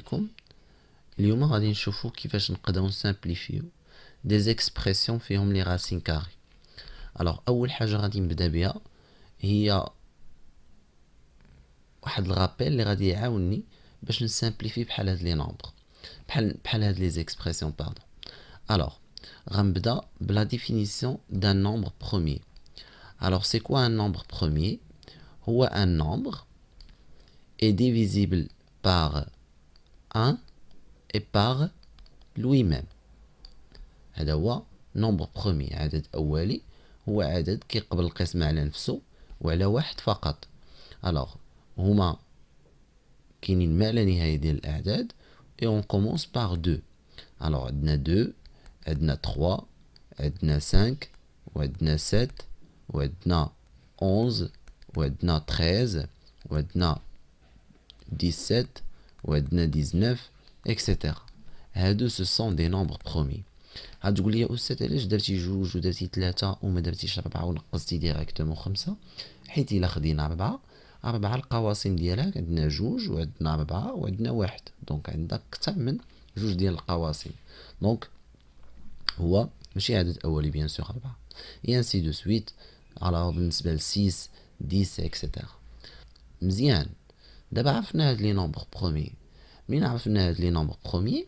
Bonjour, aujourd'hui on va voir comment on peut simplifier des expressions qui ont des racines carrées. Alors, la première chose que je vais commencer par, c'est un rappel qui va m'aider à simplifier les ces expressions. Alors, on va commencer par la définition d'un nombre premier. Alors, c'est quoi un nombre premier Un nombre est divisible par ان et par lui-même هذا هو نومبر برومي عدد أولي هو عدد كيقبل القسمة على نفسه وعلى واحد فقط الوغ هما كاينين ما لا نهاية ديال الأعداد اي اون كومونس باغ دو الوغ عندنا دو عندنا تخوا عندنا 5 وعندنا سات وعندنا اونز وعندنا 13 وعندنا ديسات وعندنا 19 اكسيتيرا هادو سو سون دي نومبر برومي غتقول لي استاذ علاش درتي جوج ودرتي ثلاثه وما درتيش ربعه ونقصتي ديريكتومون خمسه حيت الا خدينا ربعه أربعة القواسم ديالها عندنا جوج وعندنا أربعة وعندنا واحد دونك عندك أكثر من جوج ديال القواسم دونك هو ماشي عدد أولي بيان سور أربعة ينسي دو سويت على بالنسبة لسيس ديس إكسيتيرا مزيان دابا عرفنا هاد لي نومبر برومي من عرفنا هاد لي نومبر برومي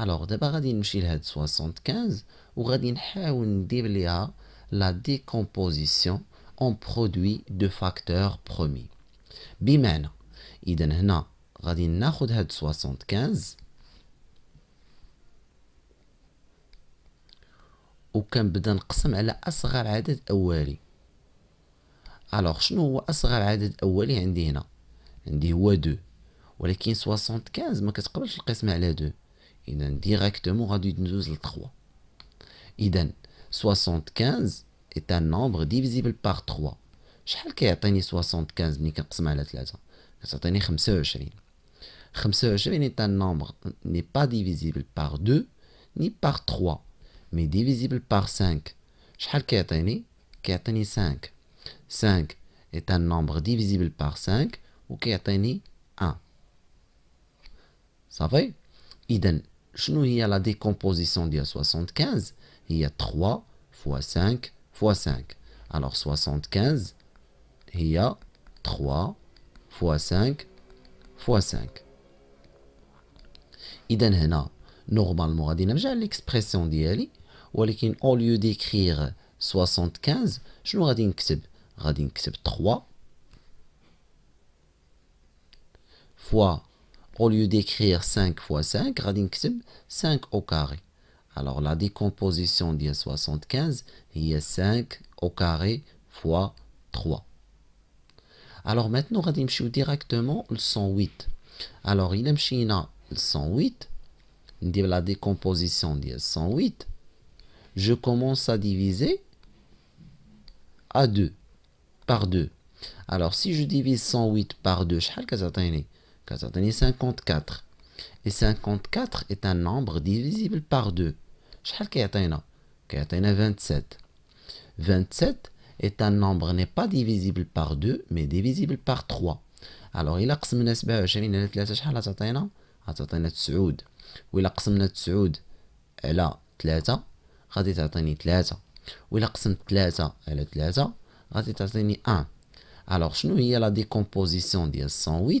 الوغ دابا غادي نمشي لهاد 75 وغادي نحاول ندير ليها لا ديكومبوزيسيون اون برودوي دو فاكتور برومي بمعنى اذا هنا غادي ناخذ هاد 75 وكنبدا نقسم على اصغر عدد اولي الوغ شنو هو اصغر عدد اولي عندي هنا عندي هو 2 ولكن 75 ما 2. القسمة على directement اذا ديريكتومون غادي ندوز 3. اذا 75 est un nombre divisible par 3 شحال كيعطيني 75 ملي كنقسم على 3 كتعطيني 25 25 est un nombre n'est pas divisible par 2 ni par 3 mais divisible par 5 شحال كيعطيني كيعطيني 5 5 est un nombre divisible par 5 ou qui atteint 1. Ah. Ça va? Iden, je nous à la décomposition de 75, il y a 3 fois 5 fois 5. Alors 75, il y a 3 fois 5 fois 5. Iden, normalement, j'ai l'expression de lieu ou 75, je vous dis à l'écrire écrire fois, au lieu d'écrire 5 fois 5, غادي 5 au carré. Alors la décomposition de 75, il y a 5 au carré fois 3. Alors maintenant, غادي directement le 108. Alors il مشينا le 108, la décomposition de 108. Je commence à diviser à 2 par 2. Alors si je divise 108 par 2, شحال كتعطيني Kazatani 54. Et 54 est un nombre divisible par 2. Shal Kayatayna 27. 27 est un nombre n'est pas divisible par 2, mais divisible par 3. Alors, il a قسمنا 27 إلى 3 شحال عطينا؟ عطينا 9 وإلا قسمنا 9 على 3 غادي تعطيني 3 وإلا قسمت 3 على 3 غادي تعطيني 1 alors شنو هي لا ديكومبوزيسيون ديال 108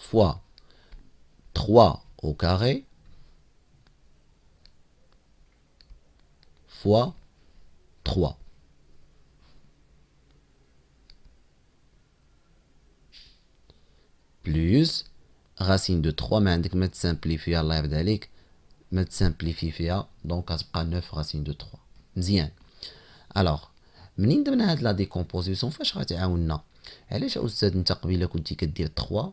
fois 3 au carré fois 3. Plus racine de 3, mais on va simplifier on va simplifier met simplifié donc à 9 racines de 3. Bien. Alors, منين درنا هاد لا décomposition فاش غتعاوننا علاش 3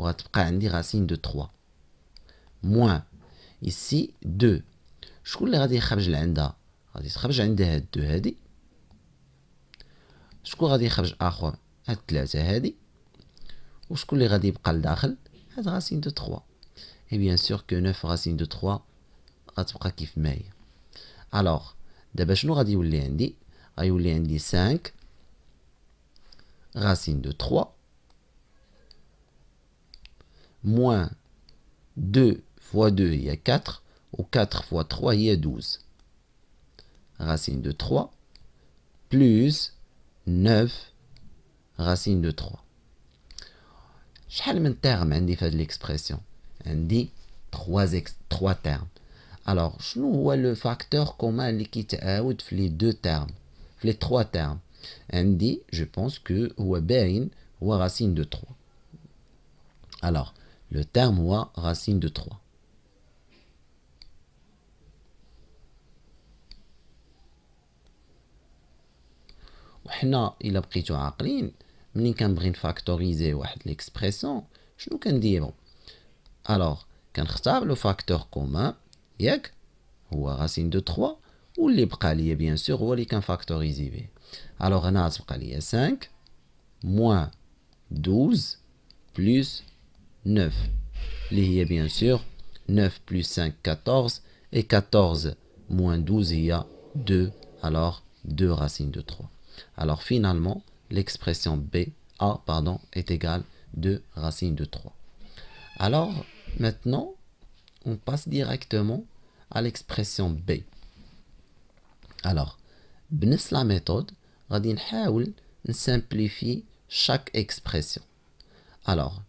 وغتبقى عندي غاسين دو تخوا موان ici 2 شكون اللي غادي يخرج لعندها غادي تخرج عندها هاد 2 هادي شكون غادي يخرج اخر هاد 3 هادي وشكون اللي غادي يبقى لداخل هاد غاسين دو 3 اي بيان سور كو 9 غاسين دو 3 غتبقى كيف ما هي الوغ دابا شنو غادي يولي عندي غيولي عندي 5 غاسين دو 3 moins 2 fois 2, il y a 4. ou 4 fois 3, il y a 12. Racine de 3 plus 9 racine de 3. J'ai من terme عندي hein, في l'expression عندي 3 3 termes. Alors, شنو هو le facteur commun اللي كيتعاود في les deux termes, les trois termes عندي, je pense que هو باين هو racine de 3. Alors, le terme est racine de 3. Il a pris une arcline. factoriser l'expression. Je ne Alors, quand le facteur commun, c'est racine de 3. Ou libre bien sûr, ou libre factoriser. Alors, 5, moins 12, plus... 9. Il est bien sûr 9 plus 5, 14. Et 14 moins 12, il y a 2. Alors 2 racines de 3. Alors finalement, l'expression B, A, pardon, est égale 2 racine de 3. Alors maintenant, on passe directement à l'expression B. Alors, بنفس la méthode, غادي نحاول simplifier chaque expression. Alors,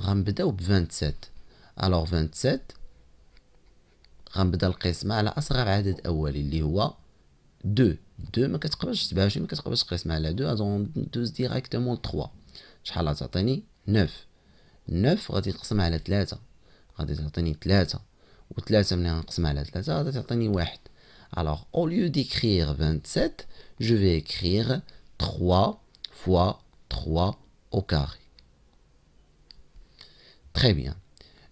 غنبداو ب 27 الوغ 27 غنبدا القسمة على أصغر عدد أولي اللي هو دو دو ما كتقبلش 27 ما كتقبلش تقسمها على دو دوز ديريكتومون 3 شحال غتعطيني نوف نوف غادي نقسمها على تلاتة غادي تعطيني تلاتة 3 ملي غنقسمها على تلاتة غادي تعطيني واحد الوغ او ليو d'écrire 27, جو في écrire 3 فوا 3 او كاري Très bien.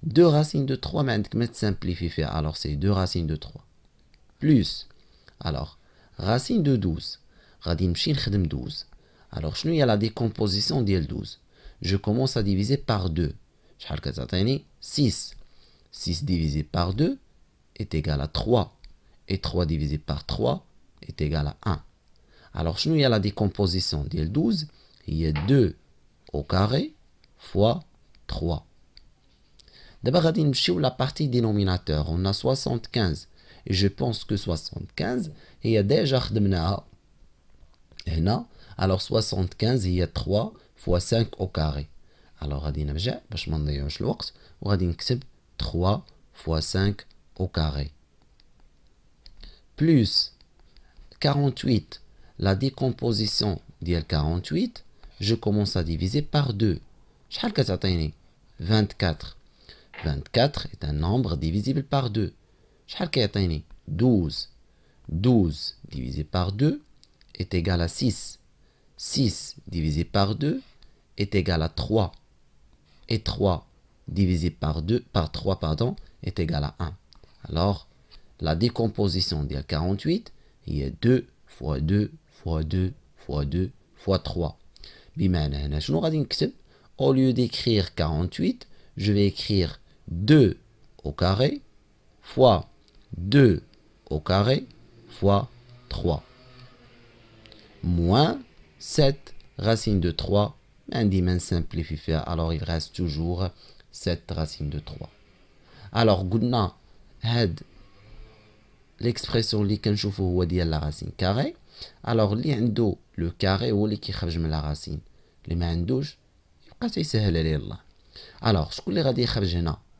2 racines de 3, maintenant simplifie faire. Alors c'est deux racines de 3. Plus. Alors, racine de 12. Radim 12. Alors, je il y a la décomposition d'IL 12. Je commence à diviser par 2. 6. 6 divisé par 2 est égal à 3. Et 3 divisé par 3 est égal à 1. Alors, je il y a la décomposition d'IL 12. Il y a 2 au carré fois 3. D'abord, on la partie dénominateur. On a 75. Et je pense que 75, il y a déjà Alors 75, il y a 3 fois 5 au carré. Alors, غادي je باش ما نضيعوش 3 fois 5 au carré. Plus 48, la décomposition d'IL 48, je commence à diviser par 2. شحال كتعطيني 24 24 est un nombre divisible par 2. 12 12 divisé par 2 est égal à 6 6 divisé par 2 est égal à 3 et 3 divisé par 2 par 3 pardon est égal à 1 alors la décomposition des 48 est 2 fois 2 fois 2 fois 2 fois 3 au lieu d'écrire 48 je vais écrire 2 au carré fois 2 au carré fois 3 moins 7 racine de 3 un simplifie alors il reste toujours 7 racine de 3 alors goodna had l'expression li كنشوفو la ديال racine carré alors li عنده le carré ou اللي qui men la racine li ma andouch يبقى تيسهل عليه الله alors شكون اللي غادي يخرج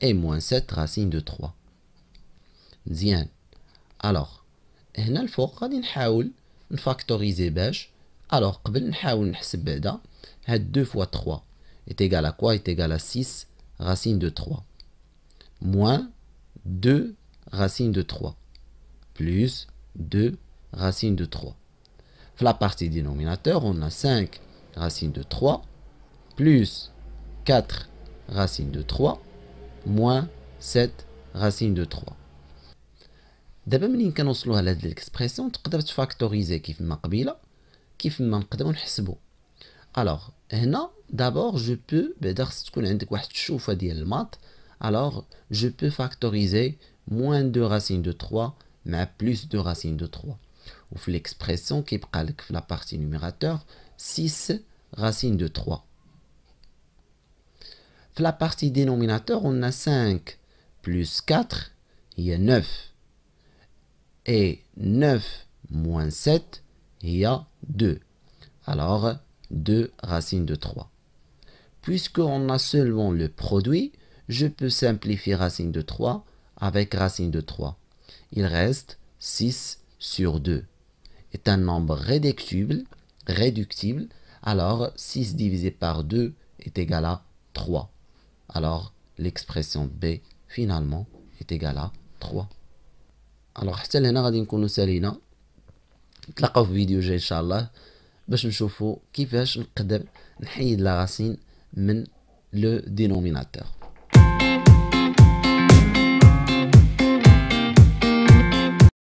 et moins 7 racine de 3 Alors, factorisé هنا الفوق غادي نحاول نفاكتوريزي باش قبل نحاول نحسب 2 fois 3 est égal à quoi est égal à 6 racines de 3 moins 2 racines de 3 plus 2 racines de 3 la partie dénominateur, on a 5 racines de 3 plus 4 racines de 3 moins 7 racine de 3. D'abord, nous allons voir de l'expression, factoriser qui fait ma qui fait ma d'abord, je peux, alors je peux factoriser moins 2 racine de 3, mais plus 2 racine de 3. Ou l'expression qui est la partie numérateur, 6 racine de 3 la partie dénominateur, on a 5 plus 4, il y a 9. Et 9 moins 7, il y a 2. Alors, 2 racine de 3. Puisqu'on a seulement le produit, je peux simplifier racine de 3 avec racine de 3. Il reste 6 sur 2. Est un nombre réductible, réductible alors 6 divisé par 2 est égal à 3. Alors, l'expression B, finalement, est égale à 3. Alors, حتى لهنا غادي نكونوا سالينا نتلاقاو في فيديو جاي ان شاء الله باش نشوفوا كيفاش نقدر نحيد لا racine من le dénominateur.